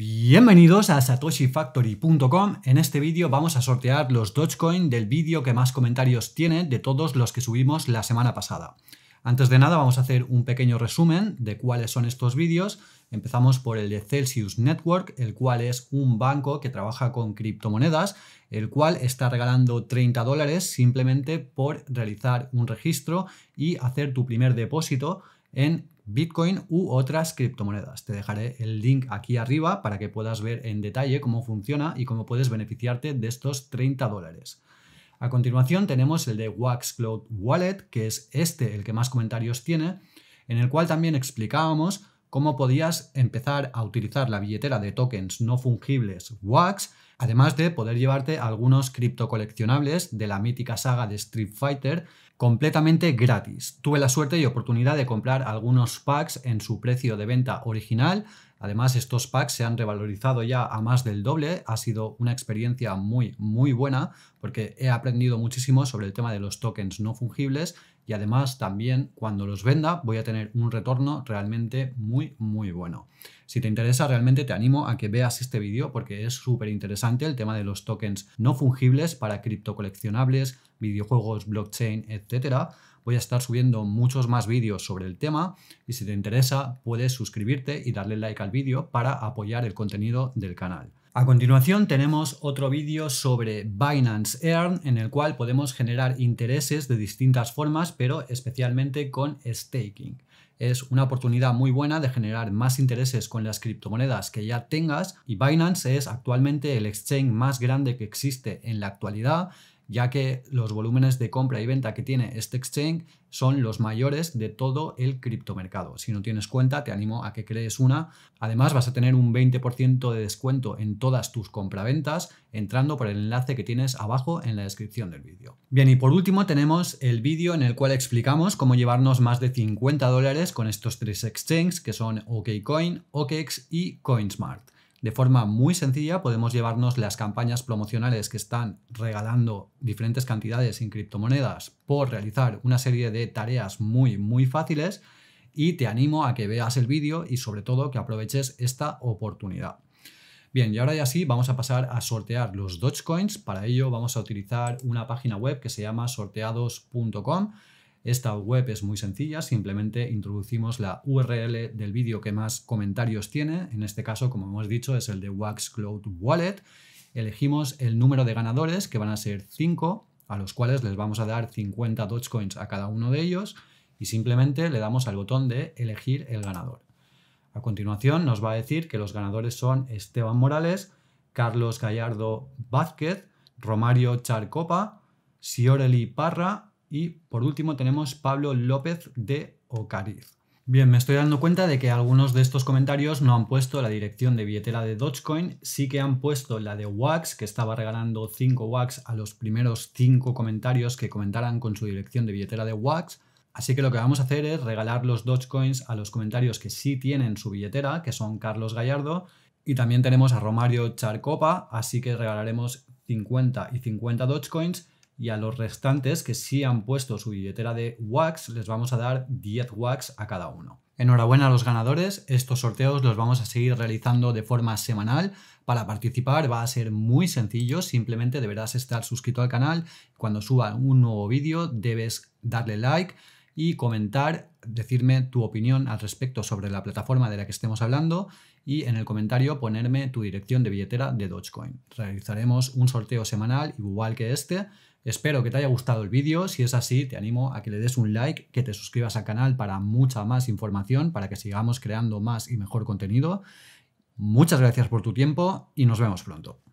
Bienvenidos a satoshifactory.com. En este vídeo vamos a sortear los Dogecoin del vídeo que más comentarios tiene de todos los que subimos la semana pasada. Antes de nada vamos a hacer un pequeño resumen de cuáles son estos vídeos. Empezamos por el de Celsius Network, el cual es un banco que trabaja con criptomonedas, el cual está regalando 30 dólares simplemente por realizar un registro y hacer tu primer depósito en Bitcoin u otras criptomonedas. Te dejaré el link aquí arriba para que puedas ver en detalle cómo funciona y cómo puedes beneficiarte de estos 30 dólares. A continuación tenemos el de cloud Wallet, que es este el que más comentarios tiene, en el cual también explicábamos cómo podías empezar a utilizar la billetera de tokens no fungibles WAX, además de poder llevarte algunos criptocoleccionables de la mítica saga de Street Fighter completamente gratis. Tuve la suerte y oportunidad de comprar algunos packs en su precio de venta original. Además, estos packs se han revalorizado ya a más del doble. Ha sido una experiencia muy, muy buena porque he aprendido muchísimo sobre el tema de los tokens no fungibles y además también cuando los venda voy a tener un retorno realmente muy muy bueno. Si te interesa realmente te animo a que veas este vídeo porque es súper interesante el tema de los tokens no fungibles para cripto coleccionables, videojuegos, blockchain, etcétera. Voy a estar subiendo muchos más vídeos sobre el tema y si te interesa puedes suscribirte y darle like al vídeo para apoyar el contenido del canal. A continuación tenemos otro vídeo sobre Binance Earn en el cual podemos generar intereses de distintas formas pero especialmente con staking es una oportunidad muy buena de generar más intereses con las criptomonedas que ya tengas y Binance es actualmente el exchange más grande que existe en la actualidad ya que los volúmenes de compra y venta que tiene este exchange son los mayores de todo el criptomercado. Si no tienes cuenta, te animo a que crees una. Además, vas a tener un 20% de descuento en todas tus compraventas entrando por el enlace que tienes abajo en la descripción del vídeo. Bien, y por último tenemos el vídeo en el cual explicamos cómo llevarnos más de 50 dólares con estos tres exchanges que son OKCoin, OKEx y CoinSmart. De forma muy sencilla podemos llevarnos las campañas promocionales que están regalando diferentes cantidades en criptomonedas por realizar una serie de tareas muy muy fáciles y te animo a que veas el vídeo y sobre todo que aproveches esta oportunidad. Bien, y ahora ya sí vamos a pasar a sortear los Dogecoins. Para ello vamos a utilizar una página web que se llama sorteados.com esta web es muy sencilla, simplemente introducimos la URL del vídeo que más comentarios tiene, en este caso como hemos dicho es el de Wax Cloud Wallet, elegimos el número de ganadores que van a ser 5, a los cuales les vamos a dar 50 Dogecoins a cada uno de ellos y simplemente le damos al botón de elegir el ganador. A continuación nos va a decir que los ganadores son Esteban Morales, Carlos Gallardo Vázquez, Romario Charcopa, Sioreli Parra y por último tenemos Pablo López de Ocariz. Bien, me estoy dando cuenta de que algunos de estos comentarios no han puesto la dirección de billetera de Dogecoin, sí que han puesto la de Wax, que estaba regalando 5 Wax a los primeros 5 comentarios que comentaran con su dirección de billetera de Wax. Así que lo que vamos a hacer es regalar los Dogecoins a los comentarios que sí tienen su billetera, que son Carlos Gallardo, y también tenemos a Romario Charcopa, así que regalaremos 50 y 50 Dogecoins y a los restantes que sí han puesto su billetera de wax les vamos a dar 10 wax a cada uno. Enhorabuena a los ganadores, estos sorteos los vamos a seguir realizando de forma semanal. Para participar va a ser muy sencillo, simplemente deberás estar suscrito al canal. Cuando suba un nuevo vídeo debes darle like y comentar, decirme tu opinión al respecto sobre la plataforma de la que estemos hablando y en el comentario ponerme tu dirección de billetera de Dogecoin. Realizaremos un sorteo semanal igual que este Espero que te haya gustado el vídeo, si es así te animo a que le des un like, que te suscribas al canal para mucha más información, para que sigamos creando más y mejor contenido. Muchas gracias por tu tiempo y nos vemos pronto.